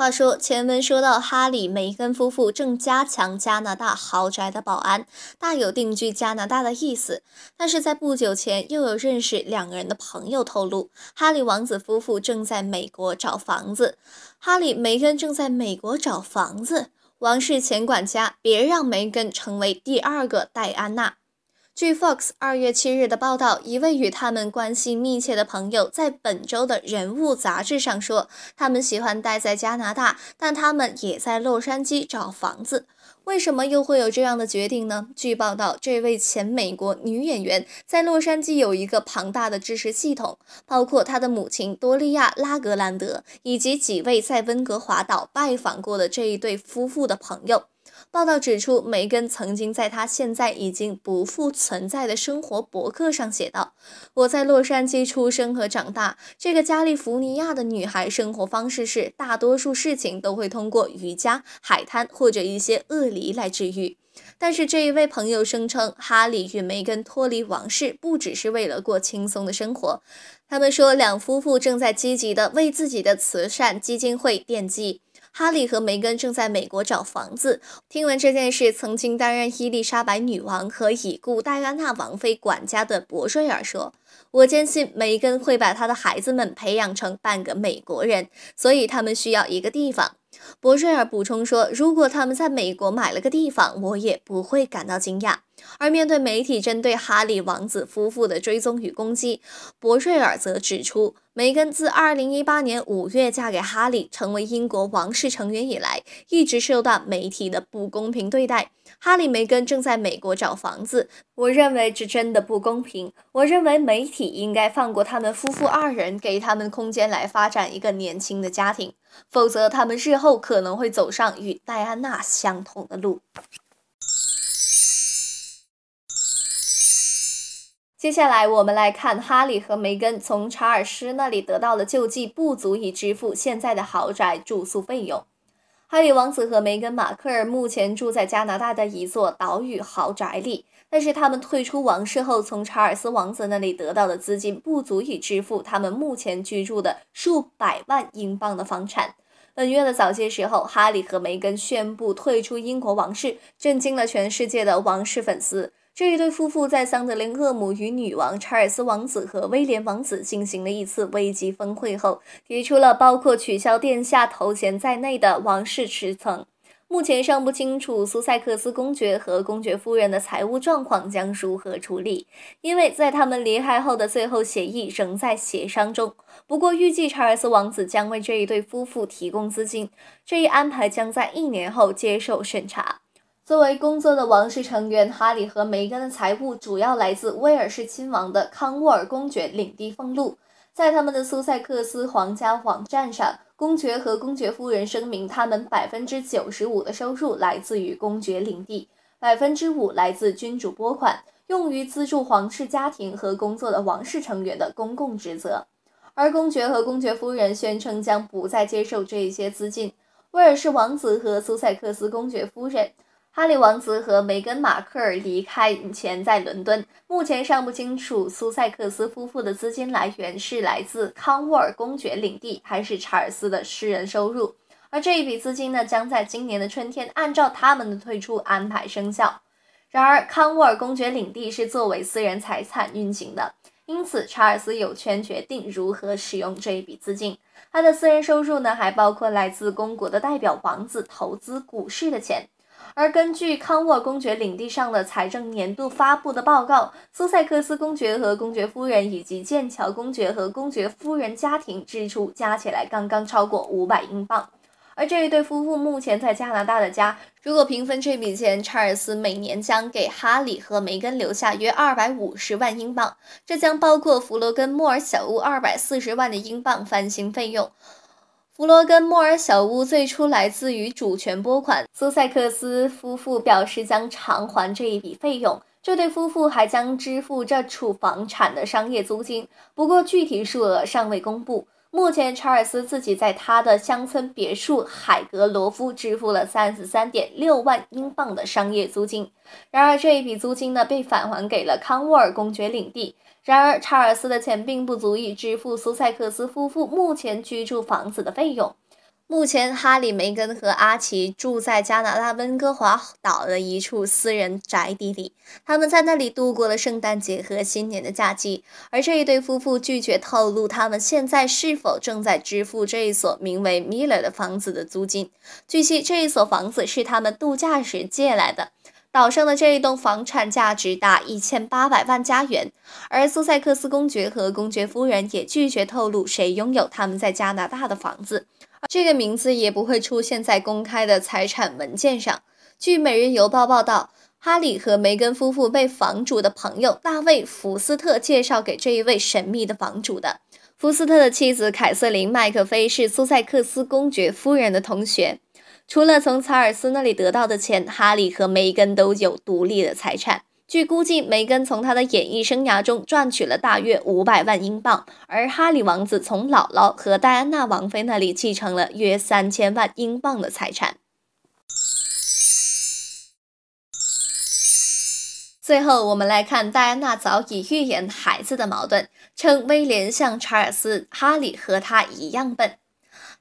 话说前文说到，哈里梅根夫妇正加强加拿大豪宅的保安，大有定居加拿大的意思。但是在不久前，又有认识两个人的朋友透露，哈里王子夫妇正在美国找房子，哈里梅根正在美国找房子。王室前管家，别让梅根成为第二个戴安娜。据 Fox 二月七日的报道，一位与他们关系密切的朋友在本周的人物杂志上说，他们喜欢待在加拿大，但他们也在洛杉矶找房子。为什么又会有这样的决定呢？据报道，这位前美国女演员在洛杉矶有一个庞大的支持系统，包括她的母亲多利亚·拉格兰德以及几位在温哥华岛拜访过的这一对夫妇的朋友。报道指出，梅根曾经在她现在已经不复存在的生活博客上写道：“我在洛杉矶出生和长大，这个加利福尼亚的女孩生活方式是大多数事情都会通过瑜伽、海滩或者一些鳄梨来治愈。”但是这一位朋友声称，哈利与梅根脱离王室不只是为了过轻松的生活，他们说两夫妇正在积极地为自己的慈善基金会奠基。哈利和梅根正在美国找房子。听闻这件事，曾经担任伊丽莎白女王和已故戴安娜王妃管家的博瑞尔说：“我坚信梅根会把她的孩子们培养成半个美国人，所以他们需要一个地方。”博瑞尔补充说：“如果他们在美国买了个地方，我也不会感到惊讶。”而面对媒体针对哈里王子夫妇的追踪与攻击，博瑞尔则指出，梅根自2018年5月嫁给哈里，成为英国王室成员以来，一直受到媒体的不公平对待。哈里梅根正在美国找房子，我认为这真的不公平。我认为媒体应该放过他们夫妇二人，给他们空间来发展一个年轻的家庭。否则，他们日后可能会走上与戴安娜相同的路。接下来，我们来看哈利和梅根从查尔斯那里得到的救济不足以支付现在的豪宅住宿费用。哈利王子和梅根·马克尔目前住在加拿大的一座岛屿豪宅里。但是他们退出王室后，从查尔斯王子那里得到的资金不足以支付他们目前居住的数百万英镑的房产。本月的早些时候，哈里和梅根宣布退出英国王室，震惊了全世界的王室粉丝。这一对夫妇在桑德林厄姆与女王、查尔斯王子和威廉王子进行了一次危机峰会后，提出了包括取消殿下头衔在内的王室持层。目前尚不清楚苏塞克斯公爵和公爵夫人的财务状况将如何处理，因为在他们离开后的最后协议仍在协商中。不过，预计查尔斯王子将为这一对夫妇提供资金，这一安排将在一年后接受审查。作为工作的王室成员，哈里和梅根的财务主要来自威尔士亲王的康沃尔公爵领地俸禄。在他们的苏塞克斯皇家网站上。公爵和公爵夫人声明，他们百分之九十五的收入来自于公爵领地，百分之五来自君主拨款，用于资助皇室家庭和工作的王室成员的公共职责。而公爵和公爵夫人宣称将不再接受这些资金。威尔士王子和苏塞克斯公爵夫人。哈利王子和梅根·马克尔离开前在伦敦，目前尚不清楚苏塞克斯夫妇的资金来源是来自康沃尔公爵领地，还是查尔斯的私人收入。而这一笔资金呢，将在今年的春天按照他们的退出安排生效。然而，康沃尔公爵领地是作为私人财产运行的，因此查尔斯有权决定如何使用这一笔资金。他的私人收入呢，还包括来自公国的代表王子投资股市的钱。而根据康沃尔公爵领地上的财政年度发布的报告，苏塞克斯公爵和公爵夫人以及剑桥公爵和公爵夫人家庭支出加起来刚刚超过五百英镑。而这一对夫妇目前在加拿大的家，如果平分这笔钱，查尔斯每年将给哈里和梅根留下约二百五十万英镑，这将包括弗罗根莫尔小屋二百四十万的英镑翻新费用。弗罗根莫尔小屋最初来自于主权拨款。苏塞克斯夫妇表示将偿还这一笔费用。这对夫妇还将支付这处房产的商业租金，不过具体数额尚未公布。目前，查尔斯自己在他的乡村别墅海格罗夫支付了三十三点六万英镑的商业租金，然而这一笔租金呢被返还给了康沃尔公爵领地。然而，查尔斯的钱并不足以支付苏塞克斯夫妇目前居住房子的费用。目前，哈里·梅根和阿奇住在加拿大温哥华岛的一处私人宅邸里。他们在那里度过了圣诞节和新年的假期。而这一对夫妇拒绝透露他们现在是否正在支付这一所名为 Miller 的房子的租金。据悉，这一所房子是他们度假时借来的。岛上的这一栋房产价值达一千八百万加元。而苏塞克斯公爵和公爵夫人也拒绝透露谁拥有他们在加拿大的房子。这个名字也不会出现在公开的财产文件上。据《每日邮报》报道，哈里和梅根夫妇被房主的朋友大卫·福斯特介绍给这一位神秘的房主的。福斯特的妻子凯瑟琳·麦克菲是苏塞克斯公爵夫人的同学。除了从查尔斯那里得到的钱，哈里和梅根都有独立的财产。据估计，梅根从他的演艺生涯中赚取了大约五百万英镑，而哈里王子从姥姥和戴安娜王妃那里继承了约三千万英镑的财产。最后，我们来看戴安娜早已预言孩子的矛盾，称威廉像查尔斯、哈里和他一样笨。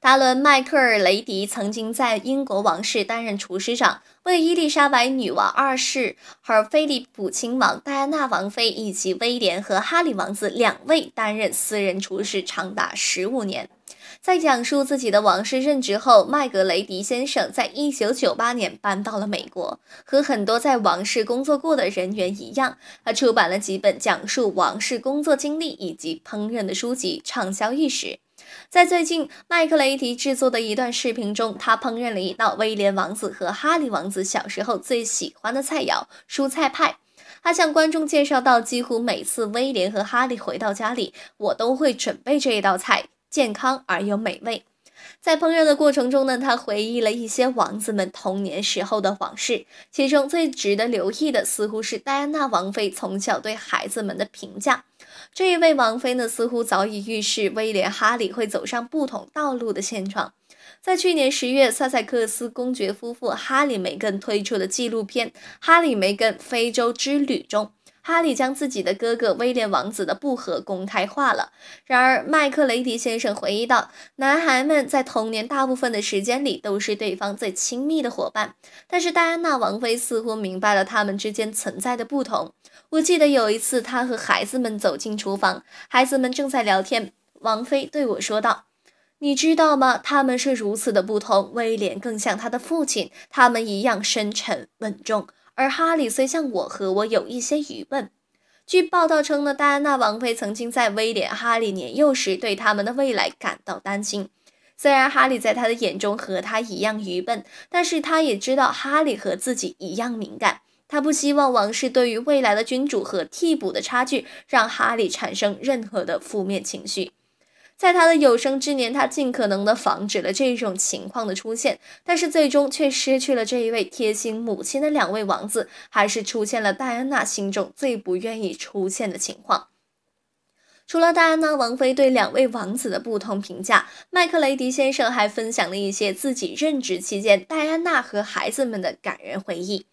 达伦·迈克尔·雷迪曾经在英国王室担任厨师长，为伊丽莎白女王二世和菲利普亲王、戴安娜王妃以及威廉和哈里王子两位担任私人厨师长达十五年。在讲述自己的王室任职后，麦格雷迪先生在一九九八年搬到了美国。和很多在王室工作过的人员一样，他出版了几本讲述王室工作经历以及烹饪的书籍，畅销一时。在最近，麦克雷迪制作的一段视频中，他烹饪了一道威廉王子和哈利王子小时候最喜欢的菜肴——蔬菜派。他向观众介绍到：“几乎每次威廉和哈利回到家里，我都会准备这一道菜，健康而又美味。”在烹饪的过程中呢，他回忆了一些王子们童年时候的往事，其中最值得留意的似乎是戴安娜王妃从小对孩子们的评价。这一位王妃呢，似乎早已预示威廉·哈里会走上不同道路的现状。在去年十月，萨塞克斯公爵夫妇哈里·梅根推出的纪录片《哈里·梅根非洲之旅》中。哈利将自己的哥哥威廉王子的不和公开化了。然而，麦克雷迪先生回忆道：“男孩们在童年大部分的时间里都是对方最亲密的伙伴。但是，戴安娜王妃似乎明白了他们之间存在的不同。我记得有一次，她和孩子们走进厨房，孩子们正在聊天。王妃对我说道：‘你知道吗？他们是如此的不同。威廉更像他的父亲，他们一样深沉稳重。’”而哈利虽像我和我有一些愚笨，据报道称呢，戴安娜王妃曾经在威廉、哈利年幼时对他们的未来感到担心。虽然哈利在他的眼中和他一样愚笨，但是他也知道哈利和自己一样敏感。他不希望王室对于未来的君主和替补的差距让哈利产生任何的负面情绪。在他的有生之年，他尽可能地防止了这种情况的出现，但是最终却失去了这一位贴心母亲的两位王子，还是出现了戴安娜心中最不愿意出现的情况。除了戴安娜王妃对两位王子的不同评价，麦克雷迪先生还分享了一些自己任职期间戴安娜和孩子们的感人回忆。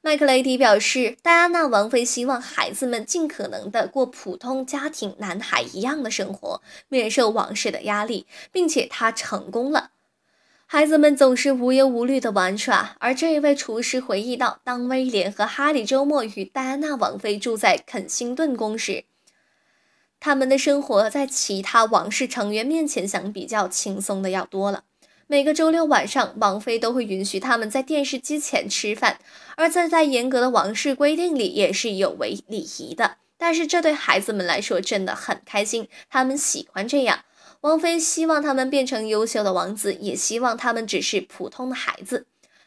麦克雷迪表示，戴安娜王妃希望孩子们尽可能的过普通家庭男孩一样的生活，免受王室的压力，并且她成功了。孩子们总是无忧无虑的玩耍。而这一位厨师回忆到，当威廉和哈利周末与戴安娜王妃住在肯辛顿宫时，他们的生活在其他王室成员面前相比较轻松的要多了。每个周六晚上，王妃都会允许他们在电视机前吃饭，而在严格的王室规定里，也是有违礼仪的。但是这对孩子们来说真的很开心，他们喜欢这样。王妃希望他们变成优秀的王子，也希望他们只是普通的孩子。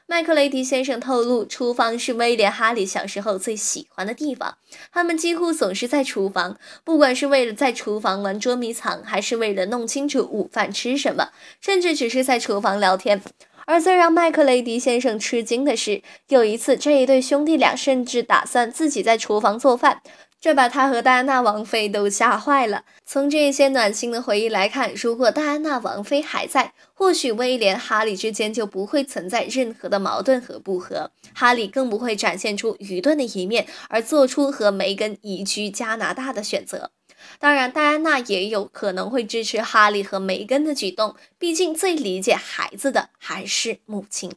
麦克雷迪先生透露，厨房是威廉·哈利小时候最喜欢的地方。他们几乎总是在厨房，不管是为了在厨房玩捉迷藏，还是为了弄清楚午饭吃什么，甚至只是在厨房聊天。而最让麦克雷迪先生吃惊的是，有一次，这一对兄弟俩甚至打算自己在厨房做饭。这把他和戴安娜王妃都吓坏了。从这些暖心的回忆来看，如果戴安娜王妃还在，或许威廉、哈利之间就不会存在任何的矛盾和不和，哈利更不会展现出愚钝的一面，而做出和梅根移居加拿大的选择。当然，戴安娜也有可能会支持哈利和梅根的举动，毕竟最理解孩子的还是母亲。